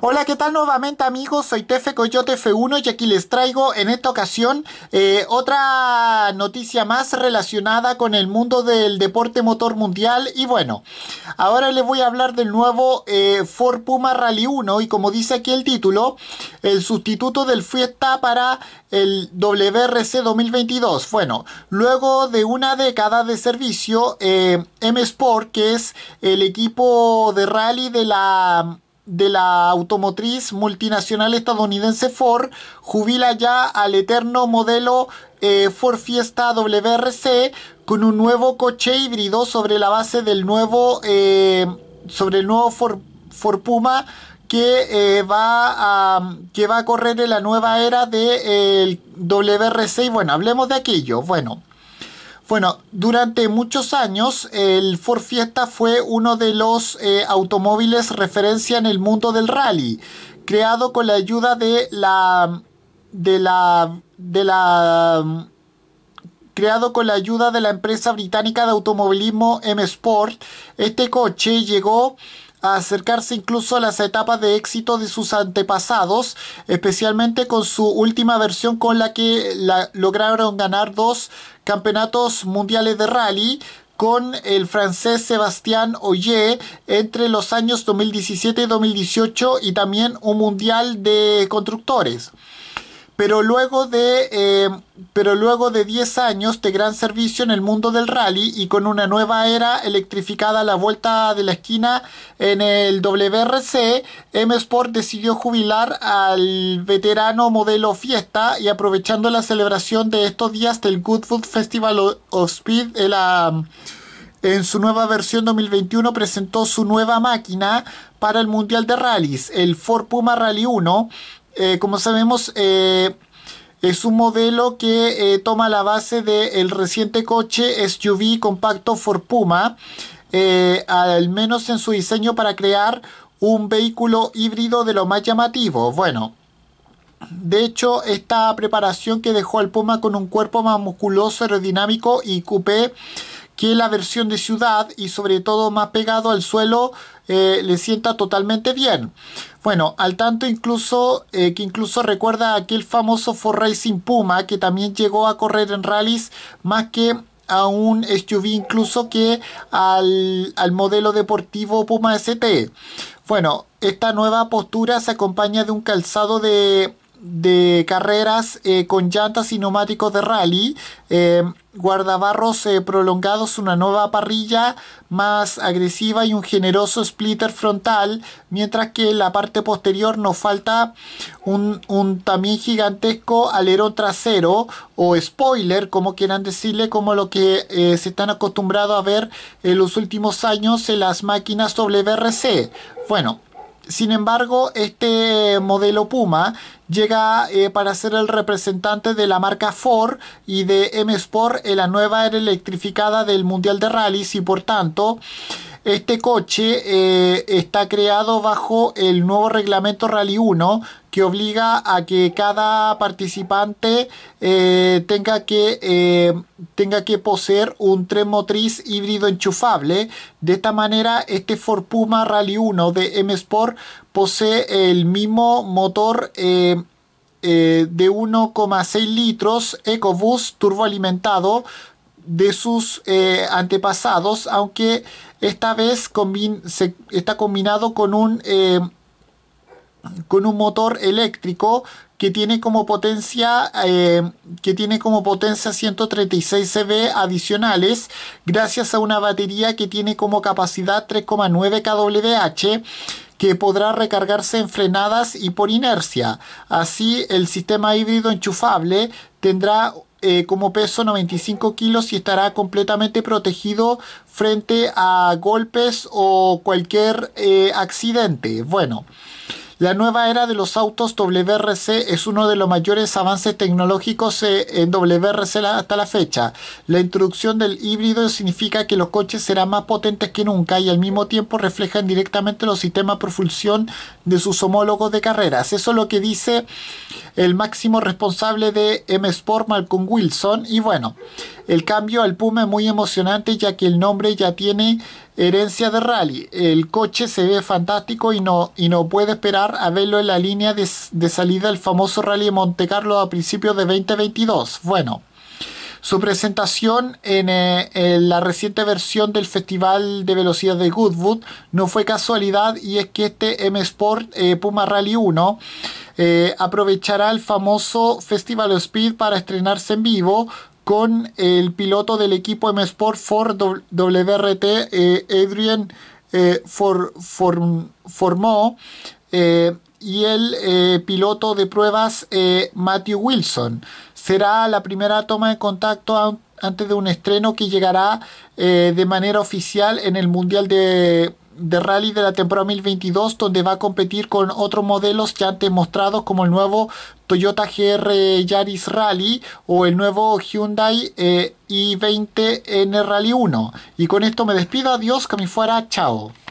Hola, ¿qué tal nuevamente amigos? Soy Tefe Coyote F1 y aquí les traigo en esta ocasión eh, otra noticia más relacionada con el mundo del deporte motor mundial. Y bueno, ahora les voy a hablar del nuevo eh, Ford Puma Rally 1 y como dice aquí el título, el sustituto del Fiesta para el WRC 2022. Bueno, luego de una década de servicio, eh, M Sport, que es el equipo de rally de la de la automotriz multinacional estadounidense Ford jubila ya al eterno modelo eh, Ford Fiesta WRC con un nuevo coche híbrido sobre la base del nuevo eh, sobre el nuevo Ford, Puma que eh, va a que va a correr en la nueva era del de, WRC y bueno hablemos de aquello bueno bueno, durante muchos años el Ford Fiesta fue uno de los eh, automóviles referencia en el mundo del rally, creado con la ayuda de la de la de la creado con la ayuda de la empresa británica de automovilismo M Sport. Este coche llegó acercarse incluso a las etapas de éxito de sus antepasados, especialmente con su última versión con la que lograron ganar dos campeonatos mundiales de rally, con el francés Sebastián Oye entre los años 2017 y 2018 y también un mundial de constructores pero luego de eh, pero luego de 10 años de gran servicio en el mundo del rally y con una nueva era electrificada a la vuelta de la esquina en el WRC, M Sport decidió jubilar al veterano modelo Fiesta y aprovechando la celebración de estos días del Goodwood Festival of Speed en, eh, en su nueva versión 2021 presentó su nueva máquina para el Mundial de Rallys, el Ford Puma Rally 1, eh, como sabemos, eh, es un modelo que eh, toma la base del reciente coche SUV compacto for Puma, al menos en su diseño para crear un vehículo híbrido de lo más llamativo. Bueno, de hecho, esta preparación que dejó al Puma con un cuerpo más musculoso, aerodinámico y coupé que la versión de ciudad y sobre todo más pegado al suelo eh, le sienta totalmente bien. Bueno, al tanto incluso eh, que incluso recuerda aquel famoso Ford Racing Puma que también llegó a correr en rallies más que a un SUV incluso que al, al modelo deportivo Puma ST. Bueno, esta nueva postura se acompaña de un calzado de de carreras eh, con llantas y neumáticos de rally, eh, guardabarros eh, prolongados, una nueva parrilla más agresiva y un generoso splitter frontal, mientras que en la parte posterior nos falta un, un también gigantesco alerón trasero o spoiler, como quieran decirle, como lo que se están acostumbrados a ver en los últimos años en las máquinas WRC. Bueno, sin embargo, este modelo Puma llega eh, para ser el representante de la marca Ford y de M Sport en la nueva era electrificada del Mundial de Rallys y por tanto este coche eh, está creado bajo el nuevo reglamento Rally 1 que obliga a que cada participante eh, tenga, que, eh, tenga que poseer un tren motriz híbrido enchufable. De esta manera, este Ford Puma Rally 1 de M Sport posee el mismo motor eh, de 1,6 litros EcoBoost turboalimentado de sus antepasados, aunque esta vez está combinado con un con un motor eléctrico que tiene como potencia eh, que tiene como potencia 136 CV adicionales gracias a una batería que tiene como capacidad 3,9 kWh que podrá recargarse en frenadas y por inercia. Así el sistema híbrido enchufable tendrá eh, como peso 95 kilos y estará completamente protegido frente a golpes o cualquier eh, accidente. Bueno. La nueva era de los autos WRC es uno de los mayores avances tecnológicos eh, en WRC hasta la fecha. La introducción del híbrido significa que los coches serán más potentes que nunca y al mismo tiempo reflejan directamente los sistemas de propulsión de sus homólogos de carreras. Eso es lo que dice el máximo responsable de M Sport, Malcolm Wilson. Y bueno, el cambio al Puma es muy emocionante ya que el nombre ya tiene herencia de rally. El coche se ve fantástico y no, y no puede esperar a verlo en la línea de, salida del famoso rally de Monte Carlo a principios de 2022. Bueno, su presentación eh, en, la reciente versión del Festival de Velocidad de Goodwood no fue casualidad y es que este M Sport eh, Puma Rally 1 eh, aprovechará el famoso Festival of Speed para estrenarse en vivo con el piloto del equipo M Sport Ford WRT, eh, Adrian eh, Formó, eh, y el piloto de pruebas Matthew Wilson. Será la primera toma de contacto antes de un estreno que llegará de manera oficial en el Mundial de, de rally de la temporada 2022 donde va a competir con otros modelos ya antes mostrados como el nuevo Toyota GR Yaris Rally o el nuevo Hyundai eh, i20N Rally 1 y con esto me despido adiós que me fuera chao